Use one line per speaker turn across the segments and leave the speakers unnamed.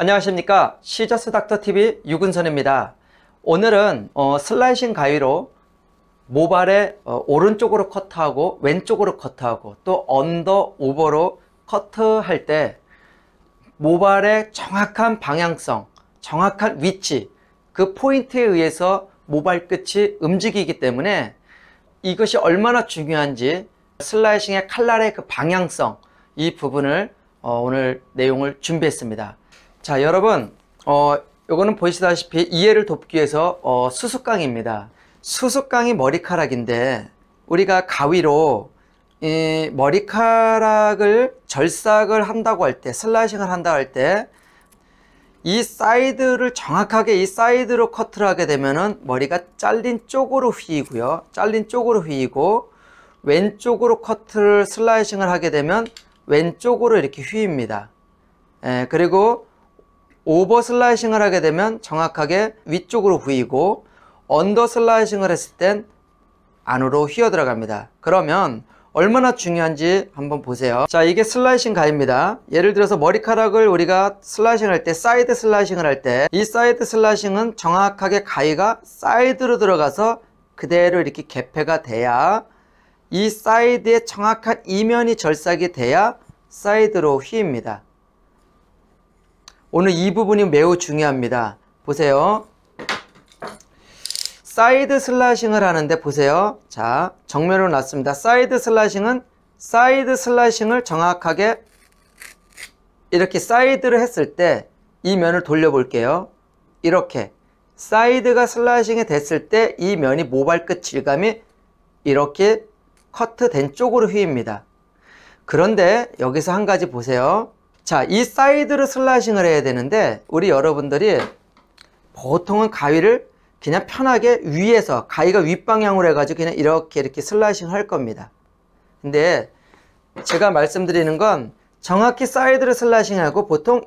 안녕하십니까 시저스 닥터TV 유근선입니다 오늘은 어, 슬라이싱 가위로 모발의 어, 오른쪽으로 커트하고 왼쪽으로 커트하고 또 언더 오버로 커트할 때 모발의 정확한 방향성 정확한 위치 그 포인트에 의해서 모발 끝이 움직이기 때문에 이것이 얼마나 중요한지 슬라이싱의 칼날의 그 방향성 이 부분을 어, 오늘 내용을 준비했습니다 자 여러분 어 요거는 보시다시피 이해를 돕기 위해서 어, 수수깡입니다 수수깡이 머리카락인데 우리가 가위로 이 머리카락을 절삭을 한다고 할때 슬라이싱을 한다 고할때 이 사이드를 정확하게 이 사이드로 커트를 하게 되면은 머리가 잘린 쪽으로 휘이고요 잘린 쪽으로 휘이고 왼쪽으로 커트를 슬라이싱을 하게 되면 왼쪽으로 이렇게 휘입니다 예, 그리고 오버 슬라이싱을 하게 되면 정확하게 위쪽으로 보이고 언더 슬라이싱을 했을 땐 안으로 휘어 들어갑니다 그러면 얼마나 중요한지 한번 보세요 자 이게 슬라이싱 가입니다 예를 들어서 머리카락을 우리가 슬라이싱 할 때 사이드 슬라이싱을 할 때 이 사이드 슬라이싱은 정확하게 가위가 사이드로 들어가서 그대로 이렇게 개폐가 돼야 이 사이드의 정확한 이면이 절삭이 돼야 사이드로 휘입니다 오늘 이 부분이 매우 중요합니다. 보세요. 사이드 슬라싱을 하는데 보세요. 자, 정면으로 놨습니다. 사이드 슬라싱은 사이드 슬라싱을 정확하게 이렇게 사이드를 했을 때 이 면을 돌려볼게요. 이렇게 사이드가 슬라싱이 됐을 때 이 면이 모발끝 질감이 이렇게 커트된 쪽으로 휘입니다. 그런데 여기서 한 가지 보세요. 자, 이 사이드를 슬라싱을 해야 되는데 우리 여러분들이 보통은 가위를 그냥 편하게 위에서 가위가 윗방향으로 해가지고 그냥 이렇게 이렇게 슬라이싱 할 겁니다. 근데 제가 말씀드리는 건 정확히 사이드를 슬라싱하고 보통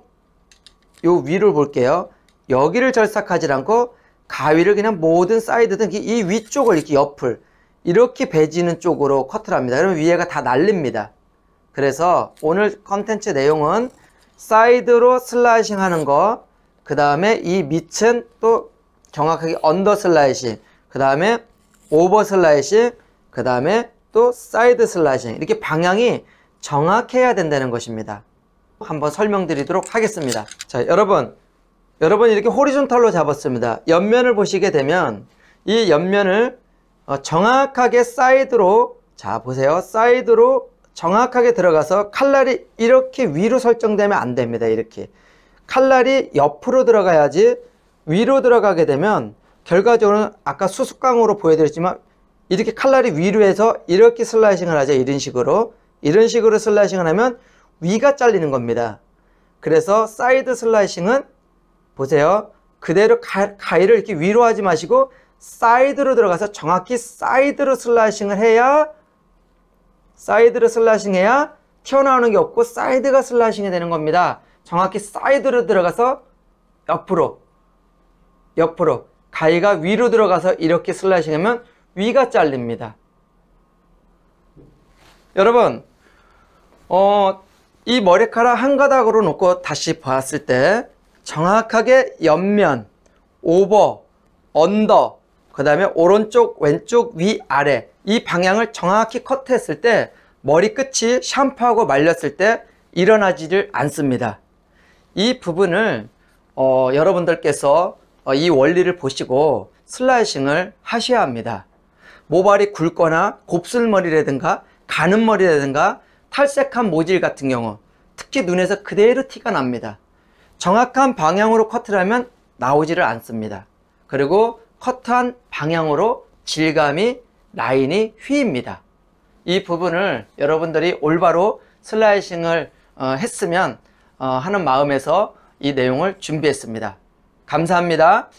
요 위를 볼게요. 여기를 절삭하지 않고 가위를 그냥 모든 사이드든 이 위쪽을 이렇게 옆을 이렇게 베지는 쪽으로 커트를 합니다. 그러면 위에가 다 날립니다. 그래서 오늘 컨텐츠 내용은 사이드로 슬라이싱 하는 거, 그 다음에 이 밑은 또 정확하게 언더 슬라이싱, 그 다음에 오버 슬라이싱, 그 다음에 또 사이드 슬라이싱 이렇게 방향이 정확해야 된다는 것입니다. 한번 설명드리도록 하겠습니다. 자 여러분, 여러분 이렇게 호리존탈로 잡았습니다. 옆면을 보시게 되면 이 옆면을 어, 정확하게 사이드로 자 보세요. 사이드로 정확하게 들어가서 칼날이 이렇게 위로 설정되면 안 됩니다. 이렇게. 칼날이 옆으로 들어가야지 위로 들어가게 되면 결과적으로는 아까 수수깡으로 보여드렸지만 이렇게 칼날이 위로 해서 이렇게 슬라이싱을 하죠. 이런 식으로. 이런 식으로 슬라이싱을 하면 위가 잘리는 겁니다. 그래서 사이드 슬라이싱은 보세요. 그대로 가, 위를 이렇게 위로 하지 마시고 사이드로 들어가서 정확히 사이드로 슬라이싱을 해야 사이드를 슬라싱해야 튀어나오는 게 없고 사이드가 슬라싱이 되는 겁니다. 정확히 사이드로 들어가서 옆으로 옆으로 가위가 위로 들어가서 이렇게 슬라이싱하면 위가 잘립니다. 여러분 어, 이 머리카락 한 가닥으로 놓고 다시 봤을 때 정확하게 옆면, 오버, 언더 그 다음에 오른쪽 왼쪽 위 아래 이 방향을 정확히 커트했을 때 머리끝이 샴푸하고 말렸을 때 일어나지를 않습니다 이 부분을 어, 여러분들께서 어, 이 원리를 보시고 슬라이싱을 하셔야 합니다 모발이 굵거나 곱슬머리라든가 가는 머리라든가 탈색한 모질 같은 경우 특히 눈에서 그대로 티가 납니다 정확한 방향으로 커트를 하면 나오지를 않습니다 그리고 커트한 방향으로 질감이 라인이 휘입니다. 이 부분을 여러분들이 올바로 슬라이싱을 어, 했으면 어, 하는 마음에서 이 내용을 준비했습니다. 감사합니다.